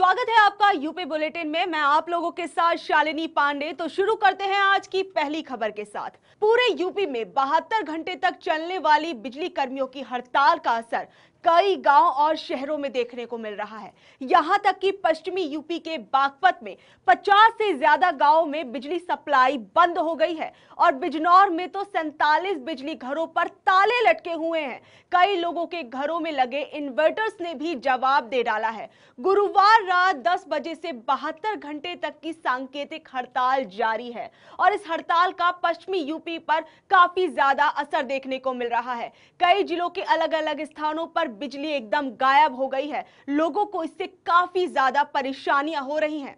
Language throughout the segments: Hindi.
स्वागत है आपका यूपी बुलेटिन में मैं आप लोगों के साथ शालिनी पांडे तो शुरू करते हैं आज की पहली खबर के साथ पूरे यूपी में बहत्तर घंटे तक चलने वाली बिजली कर्मियों की हड़ताल का असर कई गांव और शहरों में देखने को मिल रहा है यहां तक कि पश्चिमी यूपी के बागपत में 50 से ज्यादा गांवों में बिजली सप्लाई बंद हो गई है और बिजनौर में तो सैतालीस बिजली घरों पर ताले लटके हुए हैं कई लोगों के घरों में लगे इन्वर्टर्स ने भी जवाब दे डाला है गुरुवार रात दस बजे से बहत्तर घंटे तक की सांकेतिक हड़ताल जारी है और इस हड़ताल का पश्चिमी यूपी पर काफी ज्यादा असर देखने को मिल रहा है कई जिलों के अलग अलग स्थानों पर पर बिजली एकदम गायब हो गई है लोगों को इससे काफी ज्यादा परेशानियां हो रही हैं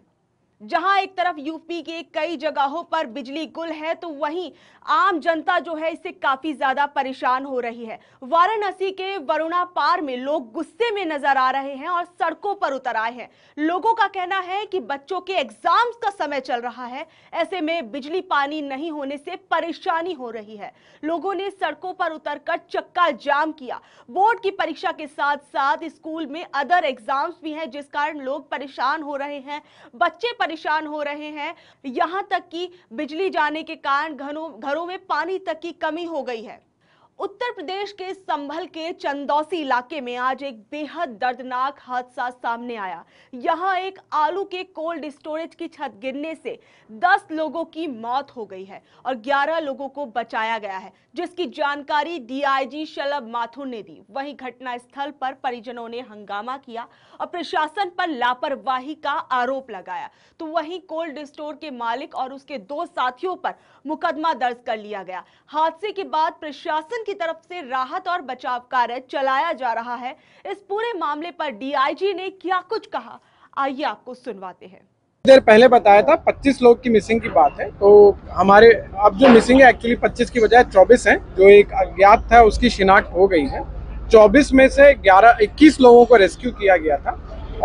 जहां एक तरफ यूपी के कई जगहों पर बिजली गुल है तो वहीं आम जनता जो है इससे काफी ज्यादा परेशान हो रही है वाराणसी के वरुणा पार में लोग गुस्से में नजर आ रहे हैं और सड़कों पर उतर आए हैं लोगों का कहना है कि बच्चों के एग्जाम्स का समय चल रहा है ऐसे में बिजली पानी नहीं होने से परेशानी हो रही है लोगों ने सड़कों पर उतर कर चक्का जाम किया बोर्ड की परीक्षा के साथ साथ स्कूल में अदर एग्जाम्स भी है जिस कारण लोग परेशान हो रहे हैं बच्चे पर परेशान हो रहे हैं यहां तक कि बिजली जाने के कारण घरों घरों में पानी तक की कमी हो गई है उत्तर प्रदेश के संभल के चंदौसी इलाके में आज एक बेहद दर्दनाक हादसा सामने आया यहां एक आलू के कोल्ड स्टोरेज की छत गिरने से 10 लोगों की मौत हो गई है और 11 लोगों को बचाया गया है जिसकी जानकारी डीआईजी शलभ माथुर ने दी वहीं स्थल पर परिजनों ने हंगामा किया और प्रशासन पर लापरवाही का आरोप लगाया तो वही कोल्ड स्टोर के मालिक और उसके दो साथियों पर मुकदमा दर्ज कर लिया गया हादसे के बाद प्रशासन की तरफ से राहत और बचाव कार्य चलाया जा रहा है इस पूरे मामले पर डीआईजी ने क्या कुछ कहा आइए आपको सुनवाते हैं देर पहले बताया था 25 लोग की मिसिंग की बात है तो हमारे अब जो मिसिंग है एक्चुअली 25 की बजाय 24 हैं जो एक अज्ञात था उसकी शिनाख्त हो गई है 24 में से 11 21 लोगों को रेस्क्यू किया गया था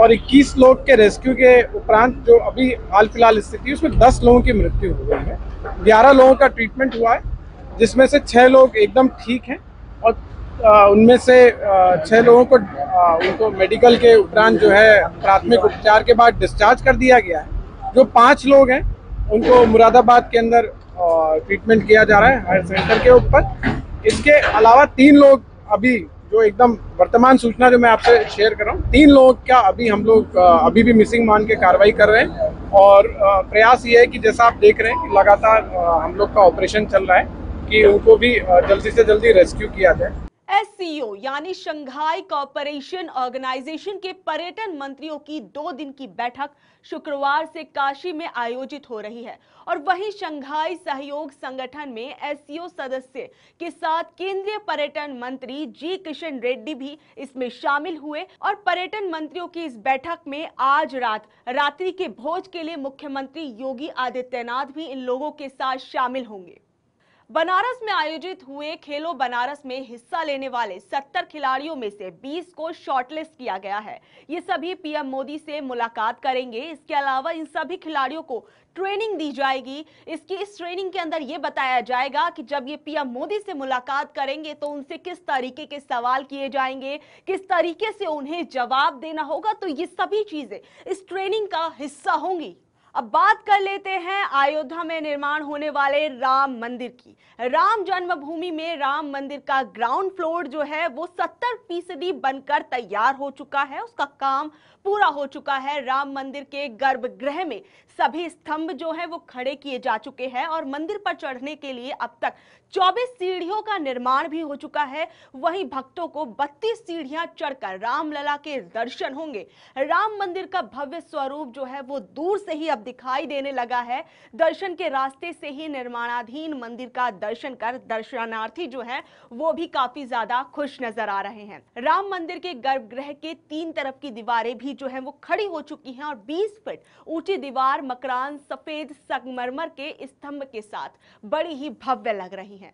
और 21 लोग के रेस्क्यू के उपरांत जो अभी हाल फिलहाल स्थिति उसमें 10 लोगों की मृत्यु हो गई है 11 लोगों का ट्रीटमेंट हुआ है जिसमें से छः लोग एकदम ठीक हैं और उनमें से छः लोगों को उनको मेडिकल के उपरांत जो है प्राथमिक उपचार के बाद डिस्चार्ज कर दिया गया है जो पाँच लोग हैं उनको मुरादाबाद के अंदर ट्रीटमेंट किया जा रहा है हायर सेंटर के ऊपर इसके अलावा तीन लोग अभी जो एकदम वर्तमान सूचना जो मैं आपसे शेयर कर रहा हूँ तीन लोग क्या अभी हम लोग अभी भी मिसिंग मान के कार्रवाई कर रहे हैं और प्रयास ये है कि जैसा आप देख रहे हैं कि लगातार हम लोग का ऑपरेशन चल रहा है कि उनको भी जल्दी से जल्दी रेस्क्यू किया जाए एस यानी शंघाई कॉपरेशन ऑर्गेनाइजेशन के पर्यटन मंत्रियों की दो दिन की बैठक शुक्रवार से काशी में आयोजित हो रही है और वहीं शंघाई सहयोग संगठन में एस सदस्य के साथ केंद्रीय पर्यटन मंत्री जी किशन रेड्डी भी इसमें शामिल हुए और पर्यटन मंत्रियों की इस बैठक में आज रात रात्रि के भोज के लिए मुख्यमंत्री योगी आदित्यनाथ भी इन लोगों के साथ शामिल होंगे बनारस में आयोजित हुए खेलो बनारस में हिस्सा लेने वाले 70 खिलाड़ियों में से 20 को शॉर्टलिस्ट किया गया है ये सभी पीएम मोदी से मुलाकात करेंगे इसके अलावा इन सभी खिलाड़ियों को ट्रेनिंग दी जाएगी इसकी इस ट्रेनिंग के अंदर ये बताया जाएगा कि जब ये पीएम मोदी से मुलाकात करेंगे तो उनसे किस तरीके के सवाल किए जाएंगे किस तरीके से उन्हें जवाब देना होगा तो ये सभी चीजें इस ट्रेनिंग का हिस्सा होंगी अब बात कर लेते हैं अयोध्या में निर्माण होने वाले राम मंदिर की राम जन्मभूमि में राम मंदिर का ग्राउंड फ्लोर जो है वो 70 फीसदी बनकर तैयार हो चुका है उसका काम पूरा हो चुका है राम मंदिर के गर्भगृह में सभी स्तंभ जो है वो खड़े किए जा चुके हैं और मंदिर पर चढ़ने के लिए अब तक चौबीस सीढ़ियों का निर्माण भी हो चुका है वहीं भक्तों को बत्तीस सीढ़ियां चढ़कर रामलला के दर्शन होंगे राम मंदिर का भव्य स्वरूप जो है वो दूर से ही अब दिखाई देने लगा है दर्शन के रास्ते से ही निर्माणाधीन मंदिर का दर्शन कर दर्शनार्थी जो है वो भी काफी ज्यादा खुश नजर आ रहे हैं राम मंदिर के गर्भगृह के तीन तरफ की दीवारें भी जो है वो खड़ी हो चुकी है और बीस फीट ऊंची दीवार मकरान सफेद संगमरमर के स्तंभ के साथ बड़ी ही भव्य लग रही है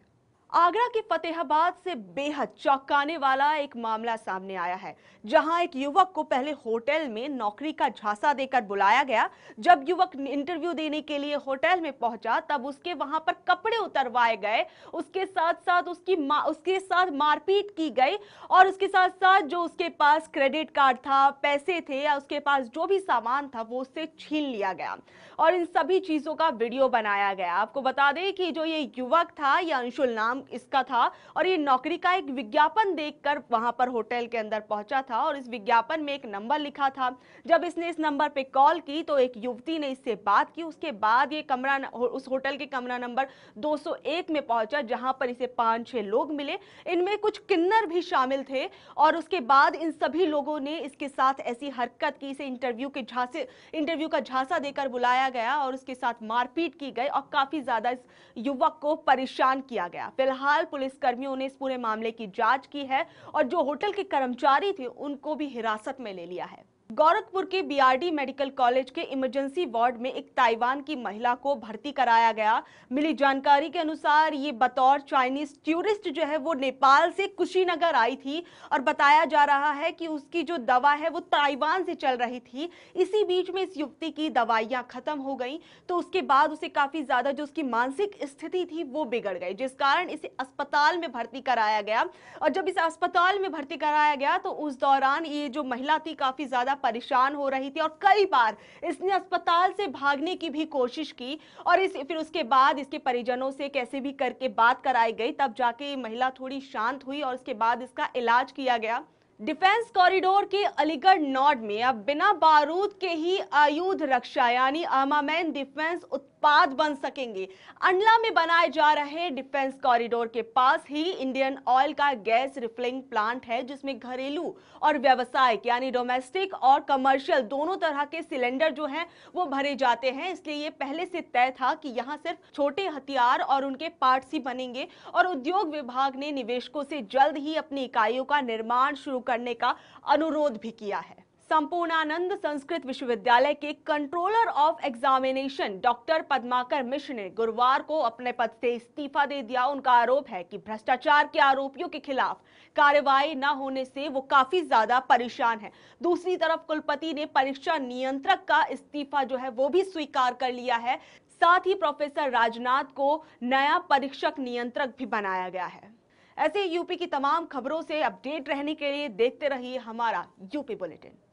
आगरा के फतेहाबाद से बेहद चौंकाने वाला एक मामला सामने आया है जहां एक युवक को पहले होटल में नौकरी का झांसा देकर बुलाया गया जब युवक इंटरव्यू देने के लिए होटल में पहुंचा तब उसके वहां पर कपड़े उतरवाए गए उसके साथ साथ उसकी उसके साथ मारपीट की गई और उसके साथ साथ जो उसके पास क्रेडिट कार्ड था पैसे थे या उसके पास जो भी सामान था वो उससे छीन लिया गया और इन सभी चीज़ों का वीडियो बनाया गया आपको बता दें कि जो ये युवक था या अंशुल नाम इसका था और ये नौकरी का एक विज्ञापन देखकर वहां पर होटल के अंदर पहुंचा था और इस विज्ञापन में एक नंबर लिखा था जब इसने इस नंबर पे कॉल की तो एक युवती ने इससे बात की उसके बाद ये कमरा उस होटल के कमरा नंबर 201 में पहुंचा जहां पर इसे पांच छह लोग मिले इनमें कुछ किन्नर भी शामिल थे और उसके बाद इन सभी लोगों ने इसके साथ ऐसी हरकत की इसे इंटरव्यू के झांसे इंटरव्यू का झांसा देकर बुलाया गया और उसके साथ मारपीट की गई और काफ़ी ज़्यादा इस युवक को परेशान किया गया फिलहाल फिलहाल पुलिसकर्मियों ने इस पूरे मामले की जांच की है और जो होटल के कर्मचारी थे उनको भी हिरासत में ले लिया है गोरखपुर के बीआरडी मेडिकल कॉलेज के इमरजेंसी वार्ड में एक ताइवान की महिला को भर्ती कराया गया मिली जानकारी के अनुसार ये बतौर चाइनीज टूरिस्ट जो है वो नेपाल से कुशीनगर आई थी और बताया जा रहा है कि उसकी जो दवा है वो ताइवान से चल रही थी इसी बीच में इस युवती की दवाइयाँ खत्म हो गई तो उसके बाद उसे काफ़ी ज़्यादा जो उसकी मानसिक स्थिति थी वो बिगड़ गई जिस कारण इसे अस्पताल में भर्ती कराया गया और जब इसे अस्पताल में भर्ती कराया गया तो उस दौरान ये जो महिला थी काफ़ी ज़्यादा परेशान हो रही थी और कई बार इसने अस्पताल से भागने की भी कोशिश की और इस फिर उसके बाद इसके परिजनों से कैसे भी करके बात कराई गई तब जाके महिला थोड़ी शांत हुई और उसके बाद इसका इलाज किया गया डिफेंस कॉरिडोर के अलीगढ़ नॉर्ड में अब बिना बारूद के ही आयुध रक्षा यानी आमामैन डिफेंस उत्पाद बन सकेंगे अंडला में बनाए जा रहे डिफेंस कॉरिडोर के पास ही इंडियन ऑयल का गैस रिफिलिंग प्लांट है जिसमें घरेलू और व्यावसायिक यानी डोमेस्टिक और कमर्शियल दोनों तरह के सिलेंडर जो हैं वो भरे जाते हैं इसलिए ये पहले से तय था कि यहाँ सिर्फ छोटे हथियार और उनके पार्ट्स ही बनेंगे और उद्योग विभाग ने निवेशकों से जल्द ही अपनी इकाइयों का निर्माण शुरू कर करने का अनुरोध भी किया है संपूर्णानंद संस्कृत विश्वविद्यालय के controller of examination doctor Padmakar Mishra ने गुरुवार को अपने पद से इस्तीफा दे दिया उनका आरोप है कि भ्रष्टाचार के आरोपियों के खिलाफ कार्रवाई न होने से वो काफी ज्यादा परेशान है दूसरी तरफ कुलपति ने परीक्षा नियंत्रक का इस्तीफा जो है वो भी स्वीकार कर लिया है साथ ही प्रोफेसर राजनाथ को नया परीक्षक नियंत्रक भी बनाया गया है ऐसे यूपी की तमाम खबरों से अपडेट रहने के लिए देखते रहिए हमारा यूपी बुलेटिन